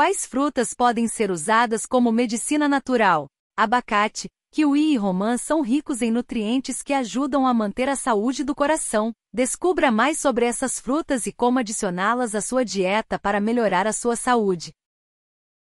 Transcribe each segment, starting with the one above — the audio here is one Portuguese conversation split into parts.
Quais frutas podem ser usadas como medicina natural? Abacate, kiwi e romã são ricos em nutrientes que ajudam a manter a saúde do coração. Descubra mais sobre essas frutas e como adicioná-las à sua dieta para melhorar a sua saúde.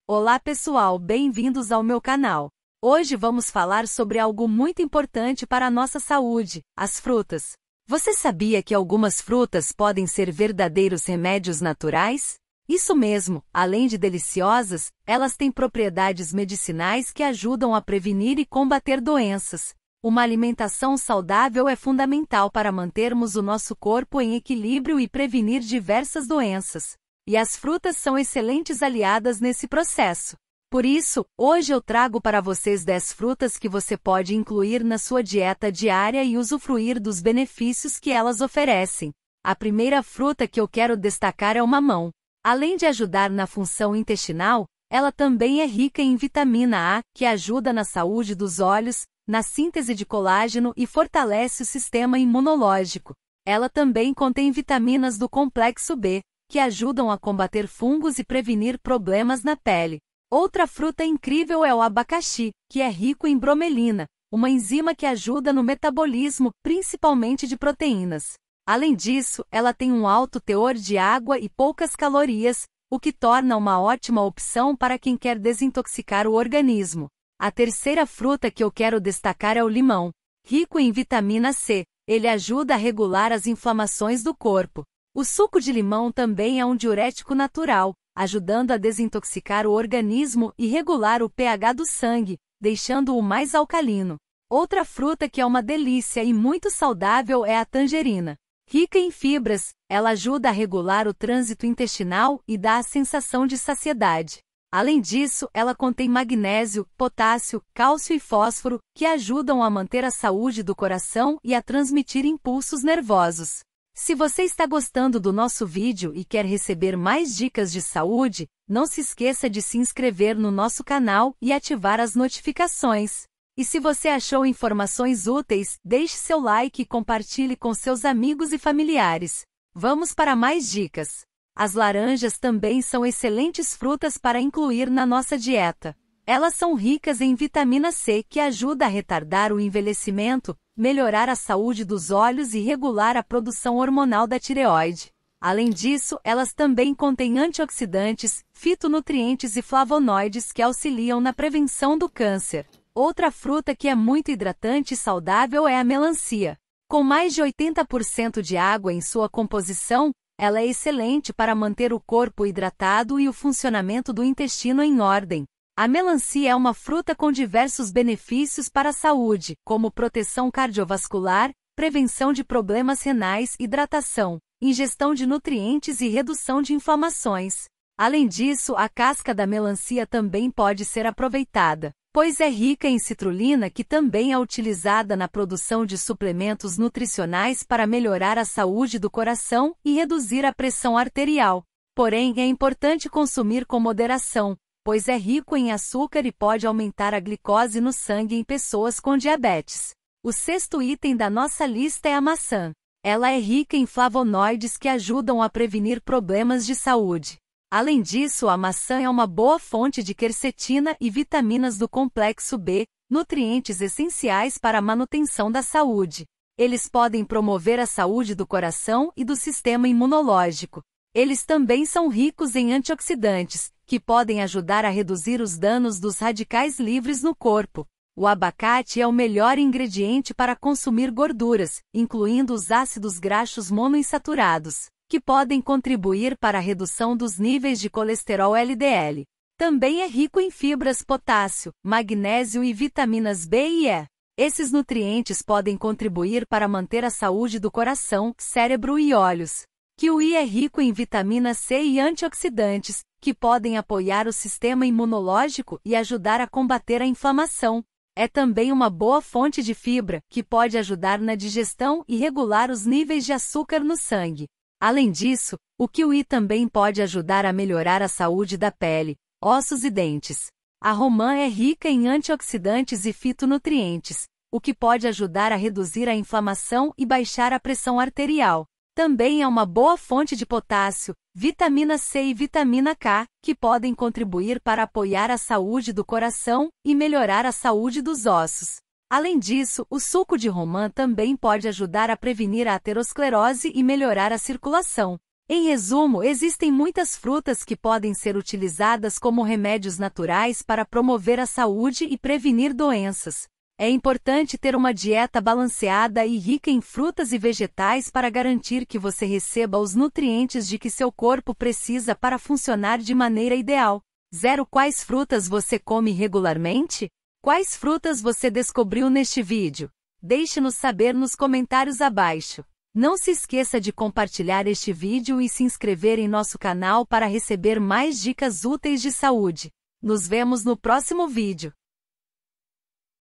Olá pessoal, bem-vindos ao meu canal. Hoje vamos falar sobre algo muito importante para a nossa saúde, as frutas. Você sabia que algumas frutas podem ser verdadeiros remédios naturais? Isso mesmo, além de deliciosas, elas têm propriedades medicinais que ajudam a prevenir e combater doenças. Uma alimentação saudável é fundamental para mantermos o nosso corpo em equilíbrio e prevenir diversas doenças. E as frutas são excelentes aliadas nesse processo. Por isso, hoje eu trago para vocês 10 frutas que você pode incluir na sua dieta diária e usufruir dos benefícios que elas oferecem. A primeira fruta que eu quero destacar é o mamão. Além de ajudar na função intestinal, ela também é rica em vitamina A, que ajuda na saúde dos olhos, na síntese de colágeno e fortalece o sistema imunológico. Ela também contém vitaminas do complexo B, que ajudam a combater fungos e prevenir problemas na pele. Outra fruta incrível é o abacaxi, que é rico em bromelina, uma enzima que ajuda no metabolismo, principalmente de proteínas. Além disso, ela tem um alto teor de água e poucas calorias, o que torna uma ótima opção para quem quer desintoxicar o organismo. A terceira fruta que eu quero destacar é o limão. Rico em vitamina C, ele ajuda a regular as inflamações do corpo. O suco de limão também é um diurético natural, ajudando a desintoxicar o organismo e regular o pH do sangue, deixando-o mais alcalino. Outra fruta que é uma delícia e muito saudável é a tangerina. Rica em fibras, ela ajuda a regular o trânsito intestinal e dá a sensação de saciedade. Além disso, ela contém magnésio, potássio, cálcio e fósforo, que ajudam a manter a saúde do coração e a transmitir impulsos nervosos. Se você está gostando do nosso vídeo e quer receber mais dicas de saúde, não se esqueça de se inscrever no nosso canal e ativar as notificações. E se você achou informações úteis, deixe seu like e compartilhe com seus amigos e familiares. Vamos para mais dicas. As laranjas também são excelentes frutas para incluir na nossa dieta. Elas são ricas em vitamina C que ajuda a retardar o envelhecimento, melhorar a saúde dos olhos e regular a produção hormonal da tireoide. Além disso, elas também contêm antioxidantes, fitonutrientes e flavonoides que auxiliam na prevenção do câncer. Outra fruta que é muito hidratante e saudável é a melancia. Com mais de 80% de água em sua composição, ela é excelente para manter o corpo hidratado e o funcionamento do intestino em ordem. A melancia é uma fruta com diversos benefícios para a saúde, como proteção cardiovascular, prevenção de problemas renais, hidratação, ingestão de nutrientes e redução de inflamações. Além disso, a casca da melancia também pode ser aproveitada pois é rica em citrulina que também é utilizada na produção de suplementos nutricionais para melhorar a saúde do coração e reduzir a pressão arterial. Porém, é importante consumir com moderação, pois é rico em açúcar e pode aumentar a glicose no sangue em pessoas com diabetes. O sexto item da nossa lista é a maçã. Ela é rica em flavonoides que ajudam a prevenir problemas de saúde. Além disso, a maçã é uma boa fonte de quercetina e vitaminas do complexo B, nutrientes essenciais para a manutenção da saúde. Eles podem promover a saúde do coração e do sistema imunológico. Eles também são ricos em antioxidantes, que podem ajudar a reduzir os danos dos radicais livres no corpo. O abacate é o melhor ingrediente para consumir gorduras, incluindo os ácidos graxos monoinsaturados que podem contribuir para a redução dos níveis de colesterol LDL. Também é rico em fibras potássio, magnésio e vitaminas B e E. Esses nutrientes podem contribuir para manter a saúde do coração, cérebro e olhos. Kiwi é rico em vitamina C e antioxidantes, que podem apoiar o sistema imunológico e ajudar a combater a inflamação. É também uma boa fonte de fibra, que pode ajudar na digestão e regular os níveis de açúcar no sangue. Além disso, o kiwi também pode ajudar a melhorar a saúde da pele, ossos e dentes. A romã é rica em antioxidantes e fitonutrientes, o que pode ajudar a reduzir a inflamação e baixar a pressão arterial. Também é uma boa fonte de potássio, vitamina C e vitamina K, que podem contribuir para apoiar a saúde do coração e melhorar a saúde dos ossos. Além disso, o suco de romã também pode ajudar a prevenir a aterosclerose e melhorar a circulação. Em resumo, existem muitas frutas que podem ser utilizadas como remédios naturais para promover a saúde e prevenir doenças. É importante ter uma dieta balanceada e rica em frutas e vegetais para garantir que você receba os nutrientes de que seu corpo precisa para funcionar de maneira ideal. Zero quais frutas você come regularmente? Quais frutas você descobriu neste vídeo? Deixe-nos saber nos comentários abaixo. Não se esqueça de compartilhar este vídeo e se inscrever em nosso canal para receber mais dicas úteis de saúde. Nos vemos no próximo vídeo.